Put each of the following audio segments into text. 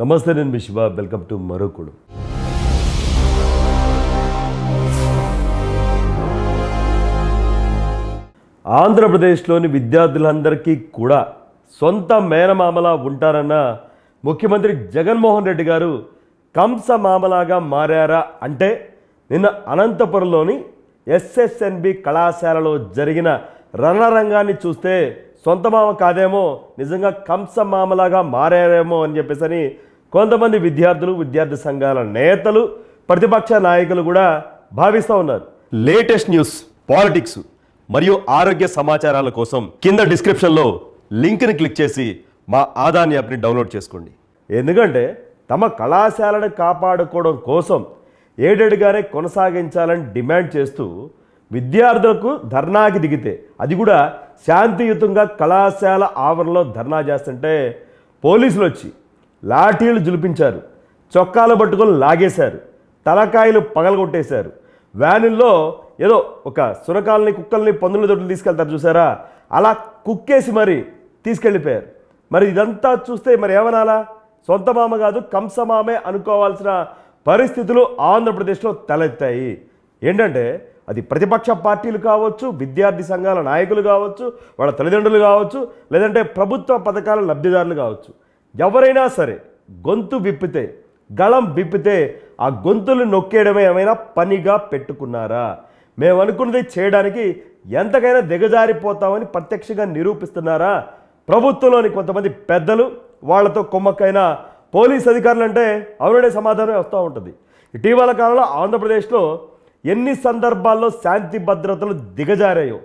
నమస్తే నేను మీ Shiva welcome to మరొకడు ఆంధ్రప్రదేశ్లోని విద్యార్థులందరికీ కూడా సొంత మేనమామలా ఉంటారన్న ముఖ్యమంత్రి జగన్మోహన్ రెడ్డి గారు కంస మామలాగా మారారా అంటే నిన్న అనంతపురంలోని ఎస్ఎస్ఎన్బి కళాశాలలో జరిగిన రణరంగాన్ని చూస్తే సొంత మామ కాదేమో నిజంగా కంస మామలాగా మారారేమో అని చెప్పేసి అని కొంతమంది విద్యార్థులు విద్యార్థి సంఘాల నేతలు ప్రతిపక్ష నాయకులు కూడా భావిస్తూ ఉన్నారు లేటెస్ట్ న్యూస్ పాలిటిక్స్ మరియు ఆరోగ్య సమాచారాల కోసం కింద డిస్క్రిప్షన్లో లింక్ని క్లిక్ చేసి మా ఆదాన్ యాప్ని డౌన్లోడ్ చేసుకోండి ఎందుకంటే తమ కళాశాలను కాపాడుకోవడం కోసం ఏడేడుగానే కొనసాగించాలని డిమాండ్ చేస్తూ విద్యార్థులకు ధర్నాకి దిగితే అది కూడా శాంతియుతంగా కళాశాల ఆవరణలో ధర్నా చేస్తుంటే పోలీసులు వచ్చి లాఠీలు జులిపించారు చొక్కాలు పట్టుకొని లాగేశారు తలకాయలు పగలగొట్టేశారు వ్యానుల్లో ఏదో ఒక సురకాలని కుక్కల్ని పందుల దొడ్లు తీసుకెళ్తారు చూసారా అలా కుక్కేసి మరి తీసుకెళ్ళిపోయారు మరి ఇదంతా చూస్తే మరి ఏమనాలా సొంత మామ కాదు కంసమామే అనుకోవాల్సిన పరిస్థితులు ఆంధ్రప్రదేశ్లో తలెత్తాయి ఏంటంటే అది ప్రతిపక్ష పార్టీలు కావచ్చు విద్యార్థి సంఘాల నాయకులు కావచ్చు వాళ్ళ తల్లిదండ్రులు కావచ్చు లేదంటే ప్రభుత్వ పథకాల లబ్ధిదారులు కావచ్చు ఎవరైనా సరే గొంతు విప్పితే గళం విప్పితే ఆ గొంతులు నొక్కేయడమే ఏమైనా పనిగా పెట్టుకున్నారా మేము అనుకున్నది చేయడానికి ఎంతకైనా దిగజారిపోతామని ప్రత్యక్షంగా నిరూపిస్తున్నారా ప్రభుత్వంలోని కొంతమంది పెద్దలు వాళ్లతో కొమ్మకైనా పోలీస్ అధికారులు అంటే అవునడే సమాధానమే వస్తూ ఉంటుంది ఇటీవల కాలంలో ఆంధ్రప్రదేశ్లో ఎన్ని సందర్భాల్లో శాంతి భద్రతలు దిగజారాయో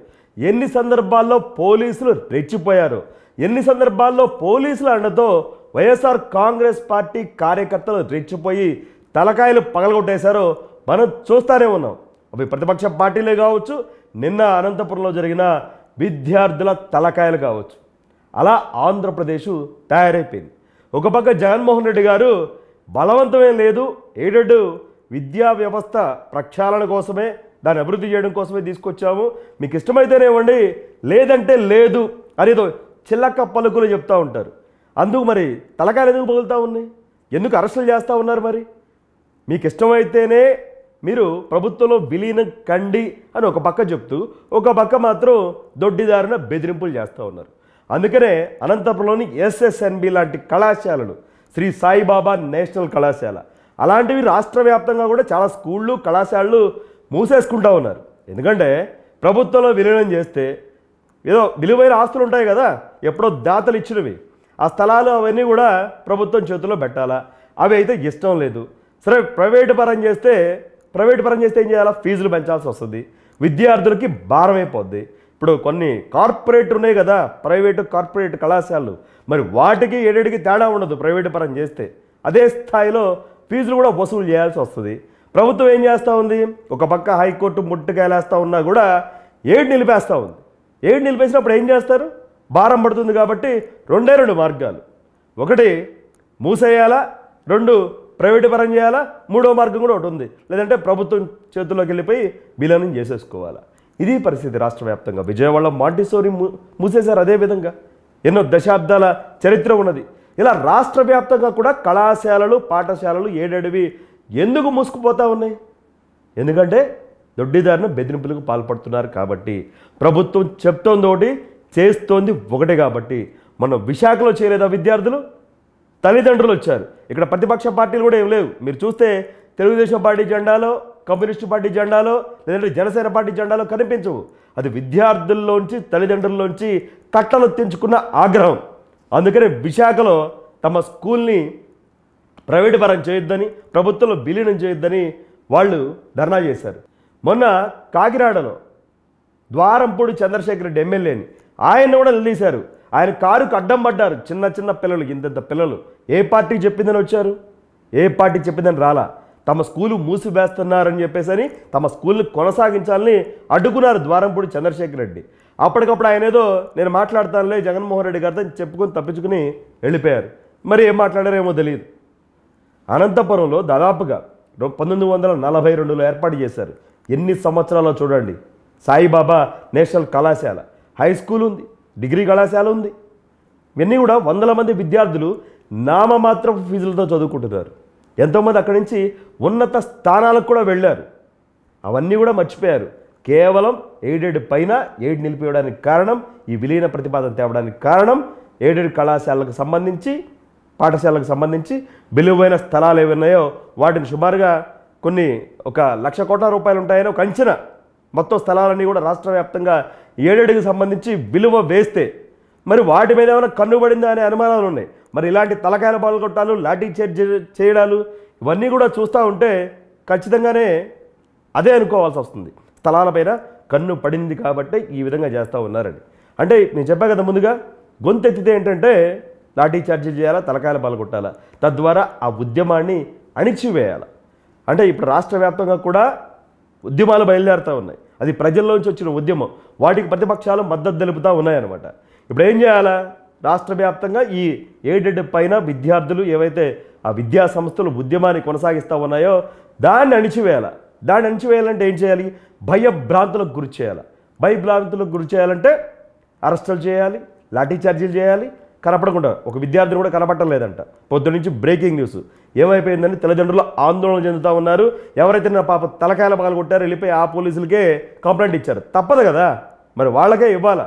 ఎన్ని సందర్భాల్లో పోలీసులు రెచ్చిపోయారు ఎన్ని సందర్భాల్లో పోలీసుల అండతో వైఎస్ఆర్ కాంగ్రెస్ పార్టీ కార్యకర్తలు రెచ్చిపోయి తలకాయలు పగలగొట్టేశారో మనం చూస్తూనే ఉన్నాం అవి ప్రతిపక్ష పార్టీలే కావచ్చు నిన్న అనంతపురంలో జరిగిన విద్యార్థుల తలకాయలు కావచ్చు అలా ఆంధ్రప్రదేశ్ తయారైపోయింది ఒక పక్క జగన్మోహన్ రెడ్డి గారు బలవంతమే లేదు ఏడెడు విద్యా వ్యవస్థ ప్రక్షాళన కోసమే దాన్ని అభివృద్ధి చేయడం కోసమే తీసుకొచ్చాము మీకు ఇష్టమైతేనేవ్వండి లేదంటే లేదు అనేది చిల్లక్క పలుకులు చెప్తూ ఉంటారు అందుకు మరి తలకాయలు ఎందుకు పగులుతూ ఉన్నాయి ఎందుకు అరెస్టులు చేస్తూ ఉన్నారు మరి మీకు ఇష్టమైతేనే మీరు ప్రభుత్వంలో విలీనం కండి అని ఒక పక్క చెప్తూ ఒక పక్క మాత్రం దొడ్డిదారిన బెదిరింపులు చేస్తూ ఉన్నారు అందుకనే అనంతపురంలోని ఎస్ఎస్ఎన్బి లాంటి కళాశాలలు శ్రీ సాయిబాబా నేషనల్ కళాశాల అలాంటివి రాష్ట్ర వ్యాప్తంగా కూడా చాలా స్కూళ్ళు కళాశాలలు మూసేసుకుంటూ ఉన్నారు ఎందుకంటే ప్రభుత్వంలో విలీనం చేస్తే ఏదో విలువైన ఆస్తులు ఉంటాయి కదా ఎప్పుడో దాతలు ఇచ్చినవి ఆ స్థలాలు అవన్నీ కూడా ప్రభుత్వం చేతుల్లో పెట్టాలా అవి అయితే ఇష్టం లేదు సరే ప్రైవేట్ పరం చేస్తే ప్రైవేట్ పరం చేస్తే ఏం చేయాలా ఫీజులు పెంచాల్సి వస్తుంది విద్యార్థులకి భారం అయిపోద్ది ఇప్పుడు కొన్ని కార్పొరేట్ ఉన్నాయి కదా ప్రైవేటు కార్పొరేట్ కళాశాలలు మరి వాటికి ఏడేడికి తేడా ఉండదు ప్రైవేటు పరం చేస్తే అదే స్థాయిలో ఫీజులు కూడా వసూలు చేయాల్సి వస్తుంది ప్రభుత్వం ఏం చేస్తూ ఉంది ఒక పక్క హైకోర్టు ముట్టుకేలేస్తూ ఉన్నా కూడా ఏడు నిలిపేస్తూ ఉంది ఏడు నిలిపేసినప్పుడు ఏం చేస్తారు భారం పడుతుంది కాబట్టి రెండే రెండు మార్గాలు ఒకటి మూసేయాలా రెండు ప్రైవేటు పరం చేయాలా మూడో మార్గం కూడా ఒకటి ఉంది లేదంటే ప్రభుత్వం చేతుల్లోకి వెళ్ళిపోయి విలీనం చేసేసుకోవాలా ఇది పరిస్థితి రాష్ట్ర వ్యాప్తంగా విజయవాడ మాంటిసోరి మూసేశారు అదేవిధంగా ఎన్నో దశాబ్దాల చరిత్ర ఉన్నది ఇలా రాష్ట్ర వ్యాప్తంగా కూడా కళాశాలలు పాఠశాలలు ఏడడివి ఎందుకు మూసుకుపోతా ఉన్నాయి ఎందుకంటే దొడ్డిదారులు బెదిరింపులకు పాల్పడుతున్నారు కాబట్టి ప్రభుత్వం చెప్తోంది ఒకటి చేస్తోంది ఒకటి కాబట్టి మనం విశాఖలో చేయలేదా విద్యార్థులు తల్లిదండ్రులు వచ్చారు ఇక్కడ ప్రతిపక్ష పార్టీలు కూడా ఏం లేవు మీరు చూస్తే తెలుగుదేశం పార్టీ జెండాలో కమ్యూనిస్టు పార్టీ జెండాలో లేదంటే జనసేన పార్టీ జెండాలో కనిపించవు అది విద్యార్థుల్లోంచి తల్లిదండ్రుల్లోంచి కట్టలు తెంచుకున్న ఆగ్రహం అందుకనే విశాఖలో తమ స్కూల్ని ప్రైవేటు పరం చేయొద్దని ప్రభుత్వంలో విలీనం చేయొద్దని వాళ్ళు ధర్నా చేశారు మొన్న కాకినాడలో ద్వారంపూడి చంద్రశేఖర్ రెడ్డి ఎమ్మెల్యేని ఆయన కూడా నిలదీశారు ఆయన కారుకు అడ్డం పడ్డారు చిన్న చిన్న పిల్లలు ఇంతంత పిల్లలు ఏ పార్టీ చెప్పిందని వచ్చారు ఏ పార్టీ చెప్పిందని రాలా తమ స్కూలు మూసివేస్తున్నారని చెప్పేసి తమ స్కూల్ని కొనసాగించాలని అడ్డుకున్నారు ద్వారంపూడి చంద్రశేఖర్ రెడ్డి అప్పటికప్పుడు ఆయన ఏదో నేను మాట్లాడతానులే జగన్మోహన్ రెడ్డి గారితో చెప్పుకొని తప్పించుకుని వెళ్ళిపోయారు మరి ఏం మాట్లాడారేమో తెలియదు అనంతపురంలో దాదాపుగా పంతొమ్మిది వందల నలభై రెండులో ఏర్పాటు చేశారు ఎన్ని సంవత్సరాలో చూడండి సాయిబాబా నేషనల్ కళాశాల హై స్కూల్ ఉంది డిగ్రీ కళాశాల ఉంది ఇవన్నీ కూడా వందల మంది విద్యార్థులు నామమాత్రపు ఫీజులతో చదువుకుంటున్నారు ఎంతోమంది అక్కడి నుంచి ఉన్నత స్థానాలకు కూడా వెళ్ళారు అవన్నీ కూడా మర్చిపోయారు కేవలం ఎయిడెడ్ పైన ఎయిడ్ నిలిపివేయడానికి కారణం ఈ విలీన ప్రతిపాదన తేవడానికి కారణం ఎయిడెడ్ కళాశాలకు సంబంధించి పాఠశాలకు సంబంధించి విలువైన స్థలాలు ఉన్నాయో వాటిని సుమారుగా కొన్ని ఒక లక్ష కోట్ల రూపాయలు ఉంటాయని ఒక అంచనా మొత్తం స్థలాలన్నీ కూడా రాష్ట్ర వ్యాప్తంగా ఏడేడుకు సంబంధించి విలువ వేస్తే మరి వాటి మీద ఏమైనా కన్నుబడిందా అనే అనుమానాలు ఉన్నాయి మరి ఇలాంటి తలకాయల పాలు కొట్టాలు లాఠీ చేర్జ్ చేయడాలు ఇవన్నీ కూడా చూస్తూ ఉంటే ఖచ్చితంగానే అదే అనుకోవాల్సి వస్తుంది స్థలాలపైన కన్ను పడింది కాబట్టి ఈ విధంగా చేస్తూ ఉన్నారని అంటే నేను చెప్పా కదా ముందుగా గొంతెత్తితే ఏంటంటే లాఠీ చార్జీ చేయాలా తలకాయల పాలు కొట్టాలా తద్వారా ఆ ఉద్యమాన్ని అణిచివేయాలా అంటే ఇప్పుడు రాష్ట్ర వ్యాప్తంగా కూడా ఉద్యమాలు బయలుదేరుతూ ఉన్నాయి అది ప్రజల్లోంచి వచ్చిన ఉద్యమం వాటికి ప్రతిపక్షాలు మద్దతు తెలుపుతూ ఉన్నాయన్నమాట ఇప్పుడు ఏం చేయాలా రాష్ట్ర వ్యాప్తంగా ఈ ఎయిడెడ్ పైన విద్యార్థులు ఏవైతే ఆ విద్యా సంస్థలు ఉద్యమాన్ని కొనసాగిస్తూ ఉన్నాయో దాన్ని అణిచివేయాలి దాన్ని అణిచివేయాలంటే ఏం చేయాలి భయభ్రాంతులకు గురి చేయాలి భయభ్రాంతులకు గురి చేయాలంటే అరెస్టులు చేయాలి లాఠీ ఛార్జీలు చేయాలి కనపడకుండా ఒక విద్యార్థిని కూడా లేదంట పొద్దు నుంచి బ్రేకింగ్ న్యూస్ ఏమైపోయిందని తల్లిదండ్రులు ఆందోళన చెందుతూ ఉన్నారు ఎవరైతే నా పాప తలకాయల పగలు కొట్టారో వెళ్ళిపోయి ఆ పోలీసులకే కంప్లైంట్ ఇచ్చారు తప్పదు కదా మరి వాళ్ళకే ఇవ్వాలా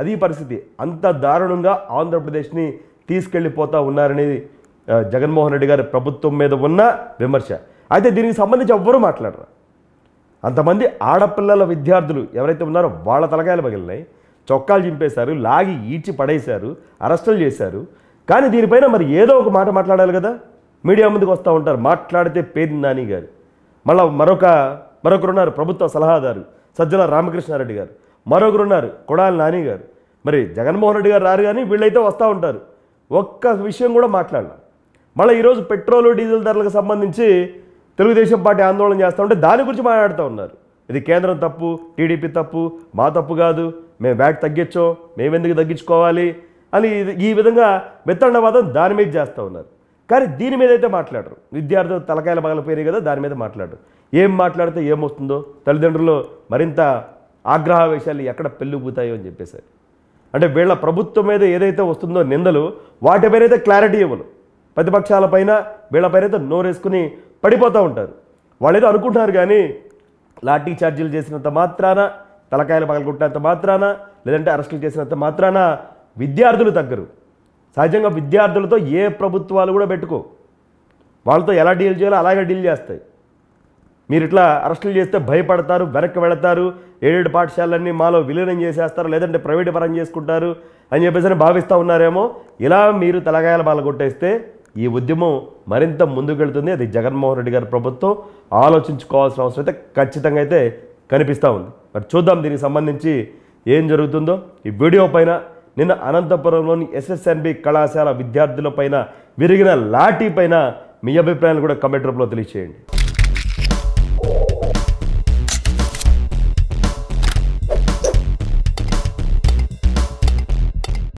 అది పరిస్థితి అంత దారుణంగా ఆంధ్రప్రదేశ్ని తీసుకెళ్ళిపోతూ ఉన్నారనేది జగన్మోహన్ రెడ్డి గారి ప్రభుత్వం మీద ఉన్న విమర్శ అయితే దీనికి సంబంధించి ఎవ్వరూ మాట్లాడరు అంతమంది ఆడపిల్లల విద్యార్థులు ఎవరైతే ఉన్నారో వాళ్ళ తలకాయలు పగిలినాయి చొక్కాలు చింపేశారు లాగి ఈడ్చి పడేశారు అరెస్టులు చేశారు కానీ దీనిపైన మరి ఏదో ఒక మాట మాట్లాడాలి కదా మీడియా ముందుకు వస్తూ ఉంటారు మాట్లాడితే పేరు నాని గారు మళ్ళా మరొక మరొకరున్నారు ప్రభుత్వ సలహాదారు సజ్జల రామకృష్ణారెడ్డి గారు మరొకరున్నారు కొడాలి నాని గారు మరి జగన్మోహన్ రెడ్డి గారు రారు కానీ వీళ్ళైతే వస్తూ ఉంటారు ఒక్క విషయం కూడా మాట్లాడలా మళ్ళీ ఈరోజు పెట్రోల్ డీజిల్ ధరలకు సంబంధించి తెలుగుదేశం పార్టీ ఆందోళన చేస్తూ ఉంటే దాని గురించి మాట్లాడుతూ ఉన్నారు ఇది కేంద్రం తప్పు టీడీపీ తప్పు మా తప్పు కాదు మేము బ్యాట్ తగ్గించాం మేమెందుకు తగ్గించుకోవాలి అని ఈ విధంగా విత్తనవాదం దాని మీద చేస్తూ ఉన్నారు కానీ దీని మీద అయితే మాట్లాడరు విద్యార్థులు తలకాయల పగలపోయినాయి కదా దాని మీద మాట్లాడరు ఏం మాట్లాడితే ఏమొస్తుందో తల్లిదండ్రులు మరింత ఆగ్రహ విషయాలు ఎక్కడ పెళ్ళిపోతాయో అని చెప్పేసి అంటే వీళ్ళ ప్రభుత్వం మీద ఏదైతే వస్తుందో నిందలు వాటిపైనైతే క్లారిటీ ఇవ్వరు ప్రతిపక్షాలపైన వీళ్ళపైనైతే నోరేసుకుని పడిపోతూ ఉంటారు వాళ్ళు ఏదో అనుకుంటున్నారు కానీ లాఠీ ఛార్జీలు చేసినంత మాత్రాన తలకాయలు పగలగొట్టినంత మాత్రాన లేదంటే అరెస్టులు చేసినంత మాత్రాన విద్యార్థులు తగ్గరు సహజంగా విద్యార్థులతో ఏ ప్రభుత్వాలు కూడా పెట్టుకో వాళ్ళతో ఎలా డీల్ చేయాలో అలాగే డీల్ చేస్తాయి మీరు ఇట్లా అరెస్టులు చేస్తే భయపడతారు వెనక్కి వెళతారు ఏడేడు పాఠశాలన్నీ మాలో విలీనం చేసేస్తారు లేదంటే ప్రైవేట్ పరం చేసుకుంటారు అని చెప్పేసి భావిస్తూ ఉన్నారేమో ఇలా మీరు తలగాయల బాల కొట్టేస్తే ఈ ఉద్యమం మరింత ముందుకెళ్తుంది అది జగన్మోహన్ రెడ్డి గారి ప్రభుత్వం ఆలోచించుకోవాల్సిన అవసరం అయితే ఖచ్చితంగా అయితే కనిపిస్తూ ఉంది మరి చూద్దాం దీనికి సంబంధించి ఏం జరుగుతుందో ఈ వీడియో పైన నిన్న అనంతపురంలోని ఎస్ఎస్ఎన్బి కళాశాల విద్యార్థులపైన విరిగిన లాఠీ పైన మీ అభిప్రాయాలు కూడా కమెంట్ రూపంలో తెలియచేయండి